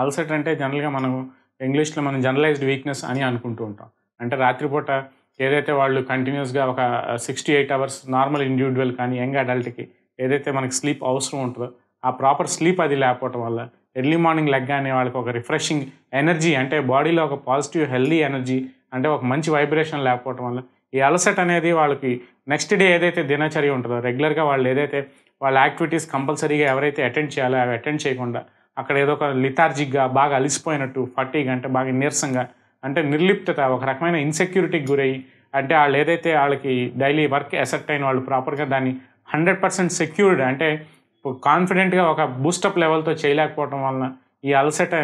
అలసట అంటే జనరల్గా మనం ఇంగ్లీష్లో మనం జనరలైజ్డ్ వీక్నెస్ అని అనుకుంటూ ఉంటాం అంటే రాత్రిపూట ఏదైతే వాళ్ళు కంటిన్యూస్గా ఒక sixty eight hours normal individual కానీ యంగ్ అడల్ట్కి ఏదైతే మనకి స్లీప్ అవసరం ఉంటుందో ఆ ప్రాపర్ స్లీప్ అది లేకపోవటం వల్ల ఎర్లీ మార్నింగ్ అనే వాళ్ళకి ఒక రిఫ్రెషింగ్ ఎనర్జీ అంటే బాడీలో ఒక పాజిటివ్ హెల్దీ ఎనర్జీ అంటే ఒక మంచి వైబ్రేషన్ లేకపోవటం వల్ల ఈ అలసెట్ అనేది వాళ్ళకి నెక్స్ట్ డే ఏదైతే దినచర్య ఉంటుందో రెగ్యులర్గా వాళ్ళు ఏదైతే వాళ్ళ యాక్టివిటీస్ కంపల్సరీగా ఎవరైతే అటెండ్ చేయాలో అవి అటెండ్ చేయకుండా అక్కడ ఏదో ఒక లిథార్జిక్గా బాగా అలిసిపోయినట్టు ఫటీగా అంటే బాగా నీరసంగా అంటే నిర్లిప్తత ఒక రకమైన ఇన్సెక్యూరిటీకి గురయ్యి అంటే వాళ్ళు ఏదైతే వాళ్ళకి డైలీ వర్క్ ఎసెప్ట్ అయిన వాళ్ళు ప్రాపర్గా దాన్ని హండ్రెడ్ పర్సెంట్ సెక్యూర్డ్ అంటే కాన్ఫిడెంట్గా ఒక బూస్టప్ లెవెల్తో చేయలేకపోవడం వలన ఈ అలసట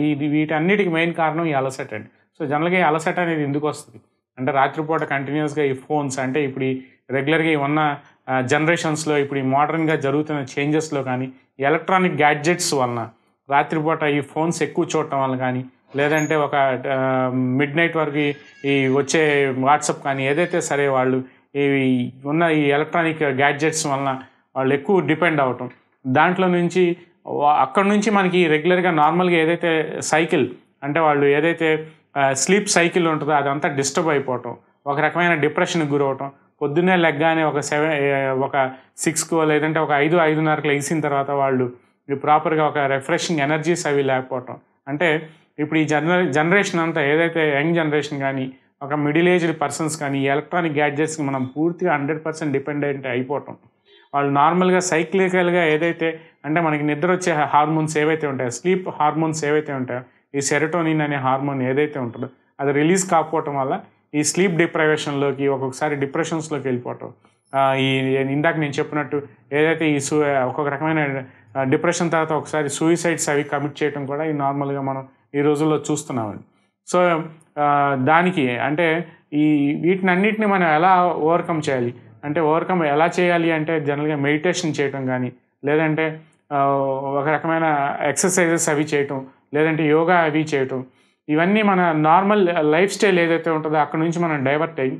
ఈ వీటన్నిటికి మెయిన్ కారణం ఈ అలసట అండి సో జనరల్గా ఈ అలసట అనేది ఎందుకు వస్తుంది అంటే రాత్రిపూట కంటిన్యూస్గా ఈ ఫోన్స్ అంటే ఇప్పుడు రెగ్యులర్గా ఉన్న జనరేషన్స్లో ఇప్పుడు ఈ మోడర్న్గా జరుగుతున్న చేంజెస్లో కానీ ఎలక్ట్రానిక్ గ్యాడ్జెట్స్ వలన రాత్రిపూట ఈ ఫోన్స్ ఎక్కువ చూడటం వల్ల కానీ లేదంటే ఒక మిడ్ నైట్ వరకు ఈ వచ్చే వాట్సాప్ కానీ ఏదైతే సరే వాళ్ళు ఈ ఉన్న ఈ ఎలక్ట్రానిక్ గ్యాడ్జెట్స్ వలన వాళ్ళు ఎక్కువ డిపెండ్ అవటం దాంట్లో నుంచి అక్కడ నుంచి మనకి రెగ్యులర్గా నార్మల్గా ఏదైతే సైకిల్ అంటే వాళ్ళు ఏదైతే స్లీప్ సైకిల్ ఉంటుందో అదంతా డిస్టర్బ్ అయిపోవటం ఒక రకమైన డిప్రెషన్కి గురవటం పొద్దున్నే లెగ్గానే ఒక సెవెన్ ఒక సిక్స్కో లేదంటే ఒక ఐదు ఐదున్నరకు వేసిన తర్వాత వాళ్ళు ప్రాపర్గా ఒక రిఫ్రెషింగ్ ఎనర్జీస్ అవి లేకపోవటం అంటే ఇప్పుడు ఈ జనర జనరేషన్ అంతా ఏదైతే యంగ్ జనరేషన్ కానీ ఒక మిడిల్ ఏజ్డ్ పర్సన్స్ కానీ ఎలక్ట్రానిక్ గ్యాడ్జెట్స్కి మనం పూర్తిగా హండ్రెడ్ పర్సెంట్ డిపెండెంట్ అయిపోవటం వాళ్ళు నార్మల్గా సైక్లికల్గా ఏదైతే అంటే మనకి నిద్ర వచ్చే హార్మోన్స్ ఏవైతే ఉంటాయో స్లీప్ హార్మోన్స్ ఏవైతే ఉంటాయో ఈ సెరటోనిన్ అనే హార్మోన్ ఏదైతే ఉంటుందో అది రిలీజ్ కాకపోవటం వల్ల ఈ స్లీప్ డిప్రైవేషన్లోకి ఒక్కొక్కసారి డిప్రెషన్స్లోకి వెళ్ళిపోవటం ఈ ఇందాక నేను చెప్పినట్టు ఏదైతే ఈ సూ ఒక్కొక్క రకమైన డిప్రెషన్ తర్వాత ఒకసారి సూయిసైడ్స్ అవి కమిట్ చేయడం కూడా ఈ నార్మల్గా మనం ఈ రోజుల్లో చూస్తున్నామండి సో దానికి అంటే ఈ వీటినన్నిటిని మనం ఎలా ఓవర్కమ్ చేయాలి అంటే ఓవర్కమ్ ఎలా చేయాలి అంటే జనరల్గా మెడిటేషన్ చేయటం కానీ లేదంటే ఒక రకమైన ఎక్సర్సైజెస్ అవి చేయటం లేదంటే యోగా అవి చేయటం ఇవన్నీ మన నార్మల్ లైఫ్ స్టైల్ ఏదైతే ఉంటుందో అక్కడ నుంచి మనం డైవర్ట్ అయ్యి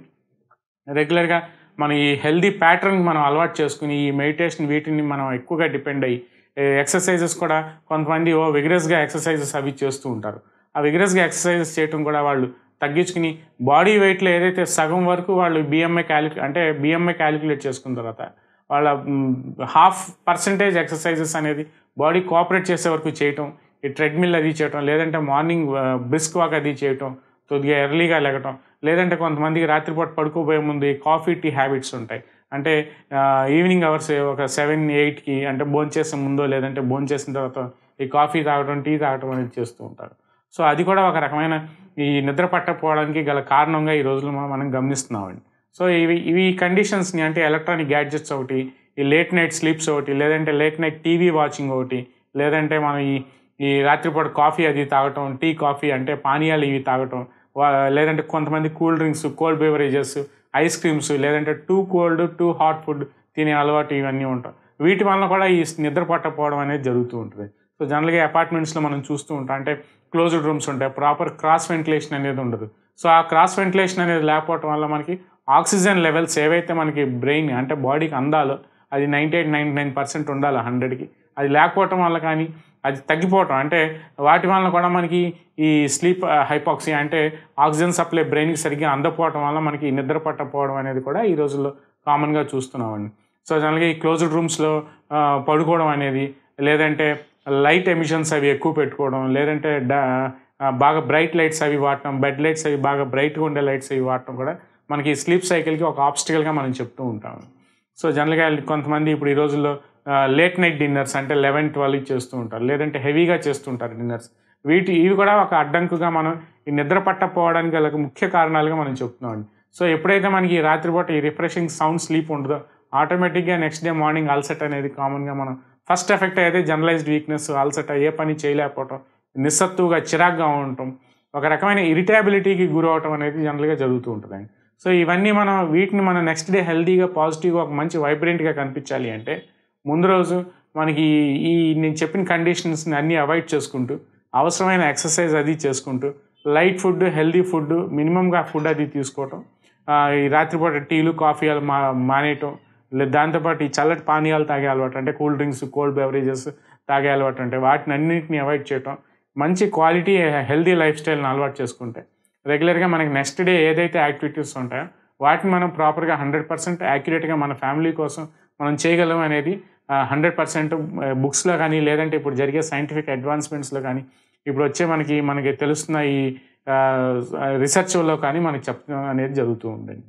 రెగ్యులర్గా మన ఈ హెల్దీ ప్యాటర్న్ మనం అలవాటు చేసుకుని ఈ మెడిటేషన్ వీటిని మనం ఎక్కువగా డిపెండ్ అయ్యి ఎక్సర్సైజెస్ కూడా కొంతమంది ఓ విగరస్గా ఎక్సర్సైజెస్ అవి చేస్తూ ఉంటారు ఆ విగరస్గా ఎక్సర్సైజెస్ చేయటం కూడా వాళ్ళు తగ్గించుకుని బాడీ వెయిట్లో ఏదైతే సగం వరకు వాళ్ళు బిఎంఐ క్యాలిక్యు అంటే బిఎంఐ క్యాలిక్యులేట్ చేసుకున్న తర్వాత వాళ్ళ హాఫ్ పర్సంటేజ్ ఎక్సర్సైజెస్ అనేది బాడీ కోఆపరేట్ చేసే వరకు చేయటం ఈ ట్రెడ్మిల్ అది చేయటం లేదంటే మార్నింగ్ బ్రిస్క్ వాక్ అది చేయటం కొద్దిగా ఎర్లీగా లెగటం లేదంటే కొంతమందికి రాత్రిపూట పడుకోబోయే ముందు ఈ కాఫీ టీ హ్యాబిట్స్ ఉంటాయి అంటే ఈవినింగ్ అవర్స్ ఒక సెవెన్ ఎయిట్కి అంటే భోజనం చేసే ముందో లేదంటే భోజనం చేసిన తర్వాత ఈ కాఫీ తాగడం టీ తాగడం అనేది చేస్తూ ఉంటారు సో అది కూడా ఒక రకమైన ఈ నిద్ర పట్టకపోవడానికి గల కారణంగా ఈ రోజులు మనం గమనిస్తున్నామండి సో ఇవి ఇవి కండిషన్స్ని అంటే ఎలక్ట్రానిక్ గ్యాడ్జెట్స్ ఒకటి ఈ లేట్ నైట్ స్లీప్స్ ఒకటి లేదంటే లేట్ నైట్ టీవీ వాచింగ్ ఒకటి లేదంటే మనం ఈ ఈ రాత్రిపూట కాఫీ అది తాగటం టీ కాఫీ అంటే పానీయాలు ఇవి తాగటం లేదంటే కొంతమంది cool drinks cold beverages ice creams లేదంటే too cold too hot food తినే అలవాటు ఇవన్నీ ఉంటాయి వీటి వలన కూడా ఈ నిద్ర పట్టపోవడం అనేది జరుగుతూ ఉంటుంది సో జనరల్గా అపార్ట్మెంట్స్లో మనం చూస్తూ ఉంటాం అంటే క్లోజ్డ్ రూమ్స్ ఉంటాయి ప్రాపర్ క్రాస్ వెంటిలేషన్ అనేది ఉండదు సో ఆ క్రాస్ వెంటిలేషన్ అనేది లేకపోవడం వల్ల మనకి ఆక్సిజన్ లెవెల్స్ ఏవైతే మనకి బ్రెయిన్ అంటే బాడీకి అందాలో అది ninety eight ninety nine percent ఉండాలి హండ్రెడ్కి అది లేకపోవటం వల్ల కానీ అది తగ్గిపోవటం అంటే వాటి వలన కూడా మనకి ఈ స్లీప్ హైపాక్సియా అంటే ఆక్సిజన్ సప్లై బ్రెయిన్కి సరిగ్గా అందకపోవటం వల్ల మనకి నిద్ర పట్టకపోవడం అనేది కూడా ఈ రోజుల్లో కామన్గా చూస్తున్నామండి సో జనరల్గా ఈ క్లోజ్డ్ రూమ్స్లో పడుకోవడం అనేది లేదంటే లైట్ ఎమిషన్స్ అవి ఎక్కువ పెట్టుకోవడం లేదంటే బాగా బ్రైట్ లైట్స్ అవి వాడటం బెడ్ లైట్స్ అవి బాగా బ్రైట్గా ఉండే లైట్స్ అవి వాడటం కూడా మనకి స్లీప్ సైకిల్కి ఒక ఆబ్స్టికల్గా మనం చెప్తూ ఉంటాం సో జనరల్గా కొంతమంది ఇప్పుడు ఈ రోజుల్లో లేట్ నైట్ డిన్నర్స్ అంటే లెవెన్ ట్వెల్వ్ చేస్తూ ఉంటారు లేదంటే హెవీగా చేస్తుంటారు డిన్నర్స్ వీటి ఇవి కూడా ఒక అడ్డంకుగా మనం ఈ నిద్ర పట్టపోవడానికి గల ముఖ్య కారణాలుగా మనం చెప్తున్నామండి సో ఎప్పుడైతే మనకి రాత్రిపూట ఈ రిఫ్రెషింగ్ సౌండ్ స్లీప్ ఉండదో ఆటోమేటిక్గా నెక్స్ట్ డే మార్నింగ్ అల్సెట్ అనేది కామన్గా మనం ఫస్ట్ ఎఫెక్ట్ అయితే జనరలైజ్డ్ వీక్నెస్ అల్సెట్ ఏ పని చేయలేకపోవటం నిస్సత్తుగా చిరాగ్గా ఉండటం ఒక రకమైన ఇరిటబిలిటీకి గురవటం అనేది జనరల్గా జరుగుతూ ఉంటుందండి సో ఇవన్నీ మనం వీటిని మనం నెక్స్ట్ డే హెల్తీగా పాజిటివ్గా ఒక మంచి వైబ్రెంట్గా కనిపించాలి అంటే ముందు రోజు మనకి ఈ నేను చెప్పిన కండిషన్స్ని అన్నీ అవాయిడ్ చేసుకుంటూ అవసరమైన ఎక్సర్సైజ్ అది చేసుకుంటూ లైట్ ఫుడ్ హెల్దీ ఫుడ్ మినిమంగా ఫుడ్ అది తీసుకోవటం ఈ రాత్రిపూట టీలు కాఫీ అలా మా మానేయటం దాంతోపాటు ఈ చల్లటి పానీయాలు తాగే అలవాటు అంటే కూల్ డ్రింక్స్ కోల్డ్ బెవరేజెస్ తాగే అలవాటు అంటే వాటిని అన్నింటిని అవాయిడ్ చేయటం మంచి క్వాలిటీ హెల్దీ లైఫ్ స్టైల్ని అలవాటు చేసుకుంటే రెగ్యులర్గా మనకి నెక్స్ట్ డే ఏదైతే యాక్టివిటీస్ ఉంటాయో వాటిని మనం ప్రాపర్గా హండ్రెడ్ పర్సెంట్ యాక్యురేట్గా మన ఫ్యామిలీ కోసం మనం చేయగలం అనేది హండ్రెడ్ పర్సెంట్ బుక్స్లో కానీ లేదంటే ఇప్పుడు జరిగే సైంటిఫిక్ అడ్వాన్స్మెంట్స్లో కానీ ఇప్పుడు వచ్చే మనకి మనకి తెలుస్తున్న ఈ రీసెర్చ్లో కానీ మనకి చెప్పడం అనేది జరుగుతూ ఉందండి